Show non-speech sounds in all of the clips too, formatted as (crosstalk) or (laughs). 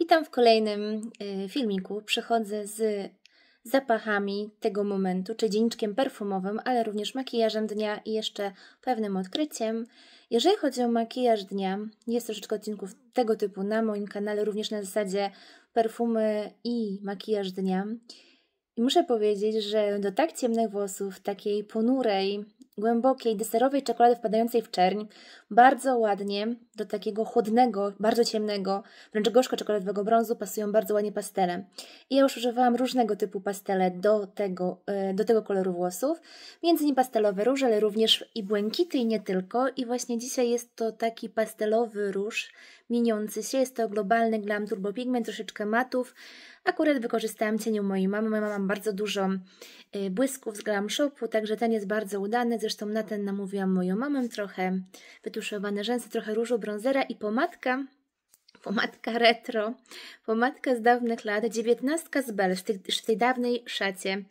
Witam w kolejnym y, filmiku. Przychodzę z zapachami tego momentu, czy dzieńczkiem perfumowym, ale również makijażem dnia i jeszcze pewnym odkryciem. Jeżeli chodzi o makijaż dnia, jest troszeczkę odcinków tego typu na moim kanale, również na zasadzie perfumy i makijaż dnia. I muszę powiedzieć, że do tak ciemnych włosów, takiej ponurej, głębokiej, deserowej czekolady wpadającej w czerń, bardzo ładnie do takiego chłodnego, bardzo ciemnego, wręcz gorzko czekoladowego brązu pasują bardzo ładnie pastele. I ja już używałam różnego typu pastele do tego, e, do tego koloru włosów, między innymi pastelowe róże, ale również i błękity i nie tylko. I właśnie dzisiaj jest to taki pastelowy róż, mieniący się. Jest to globalny glam turbo pigment, troszeczkę matów. Akurat wykorzystałam cieniu mojej mamy. Moja mama ma bardzo dużo y, błysków z glam shopu, także ten jest bardzo udany. Zresztą na ten namówiłam moją mamę. Trochę wytuszowane rzęsy, trochę różu, brązera i pomadka pomadka retro, pomadka z dawnych lat, dziewiętnastka z Bell w tej, w tej dawnej szacie.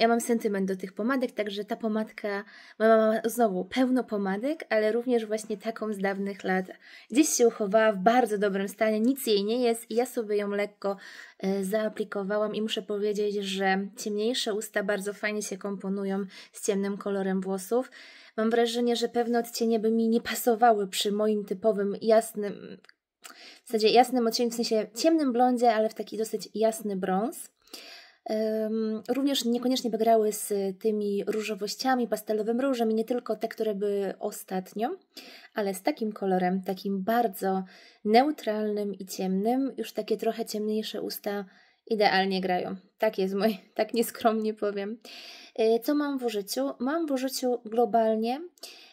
Ja mam sentyment do tych pomadek, także ta pomadka, mama ma znowu pełno pomadek, ale również właśnie taką z dawnych lat. Gdzieś się uchowała w bardzo dobrym stanie, nic jej nie jest i ja sobie ją lekko e, zaaplikowałam i muszę powiedzieć, że ciemniejsze usta bardzo fajnie się komponują z ciemnym kolorem włosów. Mam wrażenie, że pewne odcienie by mi nie pasowały przy moim typowym jasnym, w zasadzie jasnym odcieniu, w sensie ciemnym blondzie, ale w taki dosyć jasny brąz. Również niekoniecznie by grały z tymi różowościami, pastelowym różem i nie tylko te, które były ostatnio, ale z takim kolorem, takim bardzo neutralnym i ciemnym, już takie trochę ciemniejsze usta idealnie grają. Tak jest mój, (laughs) tak nieskromnie powiem. E, co mam w użyciu? Mam w użyciu globalnie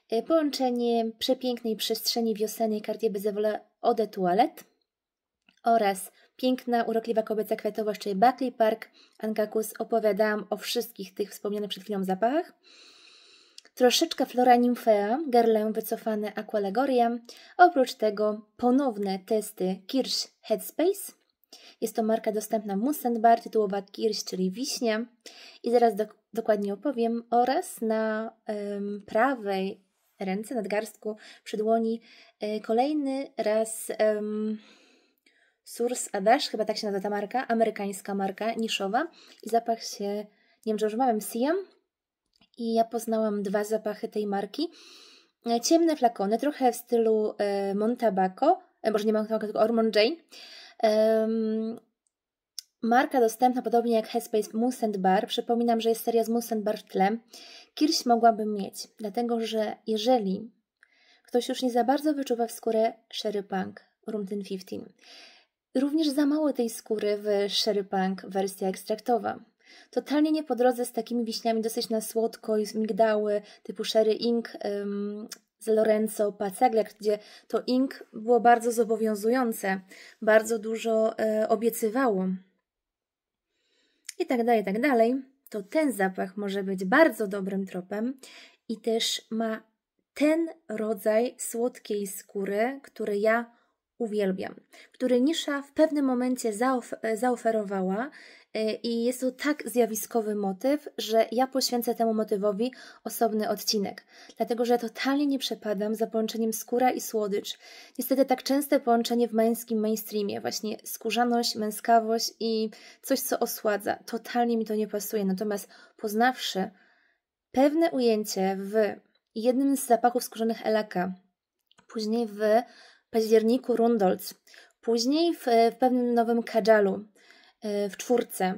e, połączenie przepięknej przestrzeni wiosennej Cartier Bezevole Eau Toilette oraz Piękna, urokliwa kobieca kwiatowość, czyli Buckley Park Angakus. Opowiadałam o wszystkich tych wspomnianych przed chwilą zapachach. Troszeczkę flora nimfea, garlę wycofane aqualegoria. Oprócz tego ponowne testy Kirsch Headspace. Jest to marka dostępna Mustang Bar, tytułowa Kirsch, czyli wiśnia I zaraz do, dokładnie opowiem. Oraz na ym, prawej ręce, nadgarstku, przy dłoni e, kolejny raz... Surs Adash, chyba tak się nazywa ta marka, amerykańska marka, niszowa i zapach się, nie wiem czy już mówiłem, Siam i ja poznałam dwa zapachy tej marki. E, ciemne flakony, trochę w stylu e, Montabaco, e, może nie Montabaco, tylko Ormond Jane. Marka dostępna podobnie jak Headspace Mousse Bar. Przypominam, że jest seria z Mousse Bar w tle. Kirś mogłabym mieć, dlatego że jeżeli ktoś już nie za bardzo wyczuwa w skórę Sherry Punk Room 1015, Również za mało tej skóry w Sherry Punk wersja ekstraktowa. Totalnie nie po drodze z takimi wiśniami dosyć na słodko i z migdały typu Sherry Ink ym, z Lorenzo Paceglek, gdzie to Ink było bardzo zobowiązujące, bardzo dużo y, obiecywało. I tak dalej, i tak dalej. To ten zapach może być bardzo dobrym tropem i też ma ten rodzaj słodkiej skóry, który ja uwielbiam, który Nisza w pewnym momencie zaoferowała y, i jest to tak zjawiskowy motyw, że ja poświęcę temu motywowi osobny odcinek, dlatego że ja totalnie nie przepadam za połączeniem skóra i słodycz. Niestety tak częste połączenie w męskim mainstreamie, właśnie skórzaność, męskawość i coś, co osładza. Totalnie mi to nie pasuje, natomiast poznawszy pewne ujęcie w jednym z zapachów skórzanych elaka, później w październiku Rundolc, później w, w pewnym nowym Kadżalu, e, w czwórce e,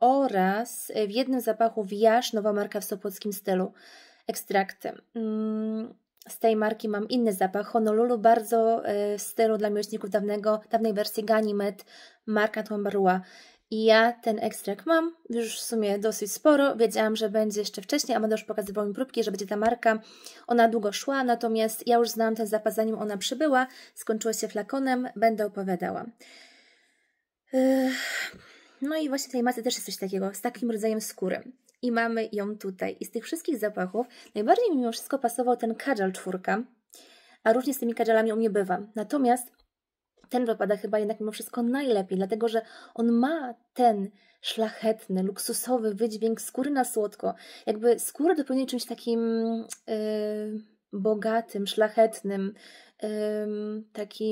oraz w jednym zapachu Jasz, nowa marka w sopockim stylu, ekstrakty. Mm, z tej marki mam inny zapach, Honolulu, bardzo e, w stylu dla miłośników dawnego, dawnej wersji Ganymede, marka Tuambarua. I ja ten ekstrakt mam, już w sumie dosyć sporo. Wiedziałam, że będzie jeszcze wcześniej, a już pokazywał mi próbki, że będzie ta marka. Ona długo szła, natomiast ja już znałam ten zapas zanim ona przybyła. Skończyła się flakonem, będę opowiadała. No i właśnie w tej masce też jest coś takiego, z takim rodzajem skóry. I mamy ją tutaj. I z tych wszystkich zapachów najbardziej mi mimo wszystko pasował ten kadżal czwórka, a różnie z tymi kadżalami u mnie bywa. Natomiast ten wypada chyba jednak mimo wszystko najlepiej, dlatego że on ma ten szlachetny, luksusowy wydźwięk skóry na słodko. Jakby skóra dopełniła czymś takim yy, bogatym, szlachetnym, yy, takim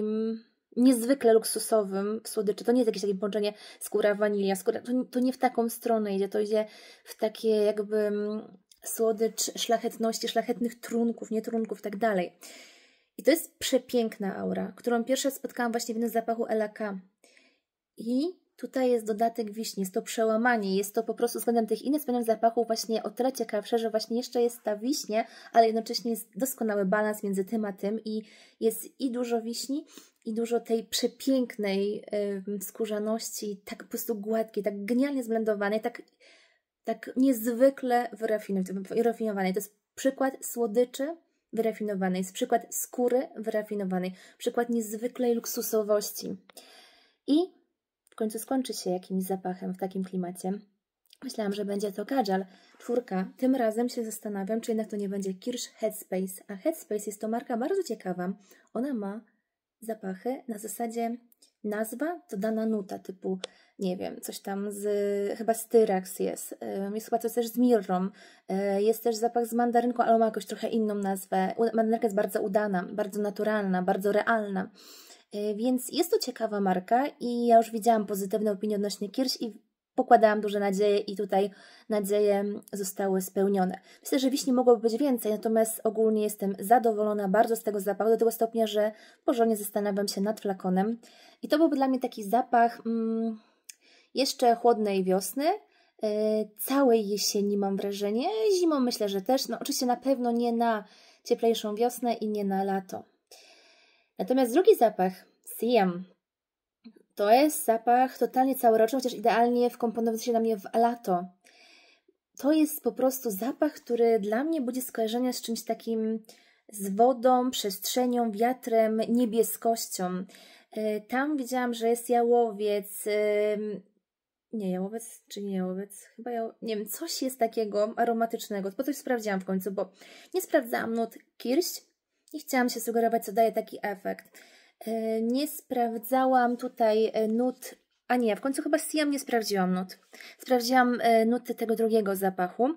niezwykle luksusowym w słodyczy. To nie jest jakieś takie połączenie skóra, wanilia, skóra. To, to nie w taką stronę idzie, to idzie w takie jakby mm, słodycz szlachetności, szlachetnych trunków, nietrunków i tak dalej. I to jest przepiękna aura, którą pierwsza spotkałam właśnie w jednym zapachu LAK. I tutaj jest dodatek wiśni, jest to przełamanie, jest to po prostu względem tych innych względem zapachów właśnie o tyle ciekawsze, że właśnie jeszcze jest ta wiśnie, ale jednocześnie jest doskonały balans między tym a tym i jest i dużo wiśni, i dużo tej przepięknej yy, skórzaności, tak po prostu gładkiej, tak genialnie zblendowanej, tak, tak niezwykle wyrafinowanej. To jest przykład słodyczy, wyrafinowanej, jest przykład skóry wyrafinowanej, przykład niezwykłej luksusowości. I w końcu skończy się jakimś zapachem w takim klimacie. Myślałam, że będzie to Kajal, czwórka. Tym razem się zastanawiam, czy jednak to nie będzie Kirsch Headspace. A Headspace jest to marka bardzo ciekawa. Ona ma zapachy na zasadzie nazwa to dana nuta, typu nie wiem, coś tam z, chyba z Tyrax jest, jest chyba coś też z Mirrą, e, jest też zapach z mandarynką, ale ma jakąś trochę inną nazwę. Mandarynka jest bardzo udana, bardzo naturalna, bardzo realna. E, więc jest to ciekawa marka i ja już widziałam pozytywne opinie odnośnie Kirsch i pokładałam duże nadzieje i tutaj nadzieje zostały spełnione. Myślę, że wiśni mogłoby być więcej, natomiast ogólnie jestem zadowolona bardzo z tego zapachu, do tego stopnia, że porządnie zastanawiam się nad flakonem. I to byłby dla mnie taki zapach... Mm, jeszcze chłodnej wiosny, e, całej jesieni mam wrażenie, zimą myślę, że też, no oczywiście na pewno nie na cieplejszą wiosnę i nie na lato. Natomiast drugi zapach, Siam, to jest zapach totalnie całoroczny, chociaż idealnie wkomponowany się na mnie w lato. To jest po prostu zapach, który dla mnie budzi skojarzenia z czymś takim z wodą, przestrzenią, wiatrem, niebieskością. E, tam widziałam, że jest jałowiec, nie jałowiec, czy nie jałowiec? Chyba ja, nie wiem, coś jest takiego aromatycznego, po coś sprawdziłam w końcu, bo nie sprawdzałam nut kirść i chciałam się sugerować, co daje taki efekt. E, nie sprawdzałam tutaj e, nut, a nie, w końcu chyba z Siam nie sprawdziłam nut. Sprawdziłam e, nuty tego drugiego zapachu,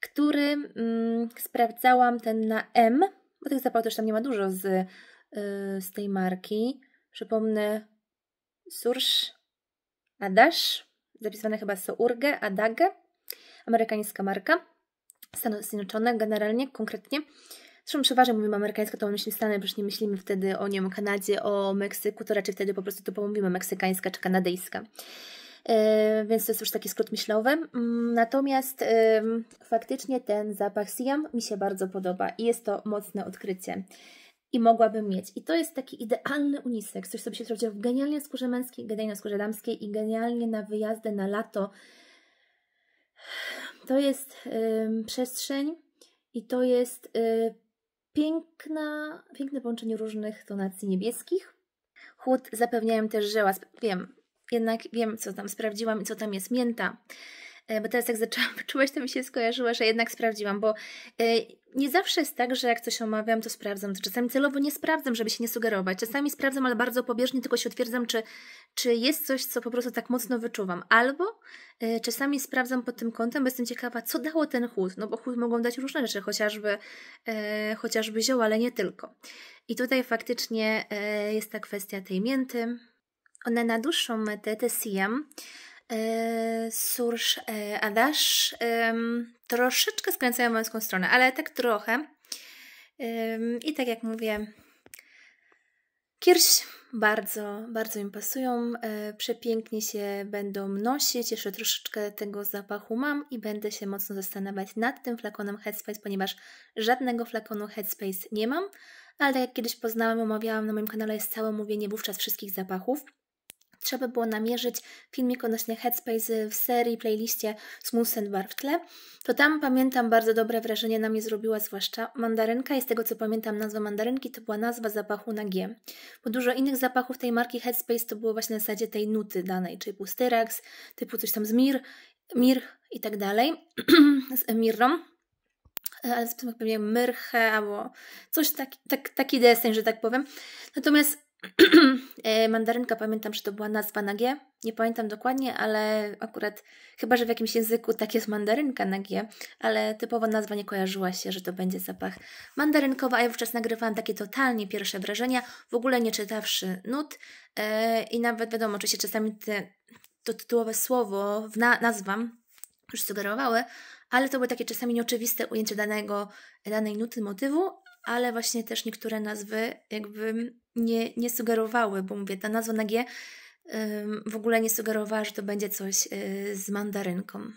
który mm, sprawdzałam ten na M, bo tych zapachów też tam nie ma dużo z, z tej marki. Przypomnę, Sursz, Adasz, zapisywane chyba są Urge, Adage, amerykańska marka, Stanów Zjednoczonych generalnie, konkretnie. Zresztą przeważnie mówimy amerykańska, to myślimy Stany, już nie myślimy wtedy o nie o Kanadzie, o Meksyku, to raczej wtedy po prostu to pomówimy meksykańska czy kanadyjska. Yy, więc to jest już taki skrót myślowy. Mm, natomiast yy, faktycznie ten zapach Siam mi się bardzo podoba i jest to mocne odkrycie i mogłabym mieć. I to jest taki idealny unisex, coś sobie się sprawdziło genialnie na skórze męskiej, genialnie na skórze damskiej i genialnie na wyjazdy na lato. To jest yy, przestrzeń i to jest yy, piękna, piękne połączenie różnych tonacji niebieskich. Chłód zapewniają też żyła, wiem, jednak wiem co tam sprawdziłam i co tam jest, mięta. E, bo teraz jak zaczęłam (laughs) czułaś, to mi się skojarzyło, że jednak sprawdziłam, bo e, nie zawsze jest tak, że jak coś omawiam, to sprawdzam. Czasami celowo nie sprawdzam, żeby się nie sugerować. Czasami sprawdzam, ale bardzo pobieżnie, tylko się otwierdzam, czy, czy jest coś, co po prostu tak mocno wyczuwam. Albo e, czasami sprawdzam pod tym kątem, bo jestem ciekawa, co dało ten chłód. No bo chłód mogą dać różne rzeczy, chociażby, chociażby zioła, ale nie tylko. I tutaj faktycznie jest ta kwestia tej mięty. Ona na dłuższą metę, te siam, E, Sursz e, Adasz troszeczkę skręcają męską stronę, ale tak trochę. I tak jak mówię, Kirś bardzo, bardzo im pasują. E, przepięknie się będą nosić. Jeszcze troszeczkę tego zapachu mam i będę się mocno zastanawiać nad tym flakonem Headspace, ponieważ żadnego flakonu Headspace nie mam. Ale tak jak kiedyś poznałam, omawiałam na moim kanale, jest całe mówienie wówczas wszystkich zapachów trzeba było namierzyć filmik odnośnie Headspace w serii, playliście Smooth and Bar w tle, to tam pamiętam bardzo dobre wrażenie na mnie zrobiła zwłaszcza mandarynka i z tego co pamiętam nazwa mandarynki to była nazwa zapachu na G. Bo dużo innych zapachów tej marki Headspace to było właśnie na zasadzie tej nuty danej, czyli pustyrax, typu coś tam z mir, mir i tak dalej, (clears throat) z mirrą e, ale pewnie myrchę albo coś tak, taki deseń, że tak powiem. Natomiast (clears throat) E, mandarynka, pamiętam, że to była nazwa na G. Nie pamiętam dokładnie, ale akurat, chyba że w jakimś języku tak jest mandarynka na G, ale typowa nazwa nie kojarzyła się, że to będzie zapach mandarynkowy, a ja wówczas nagrywałam takie totalnie pierwsze wrażenia, w ogóle nie czytawszy nut yy, i nawet wiadomo, oczywiście czasami te, to tytułowe słowo w na, nazwam już sugerowały, ale to były takie czasami nieoczywiste ujęcie danego, danej nuty, motywu, ale właśnie też niektóre nazwy jakby nie, nie sugerowały, bo mówię, ta nazwa na G w ogóle nie sugerowała, że to będzie coś y, z mandarynką.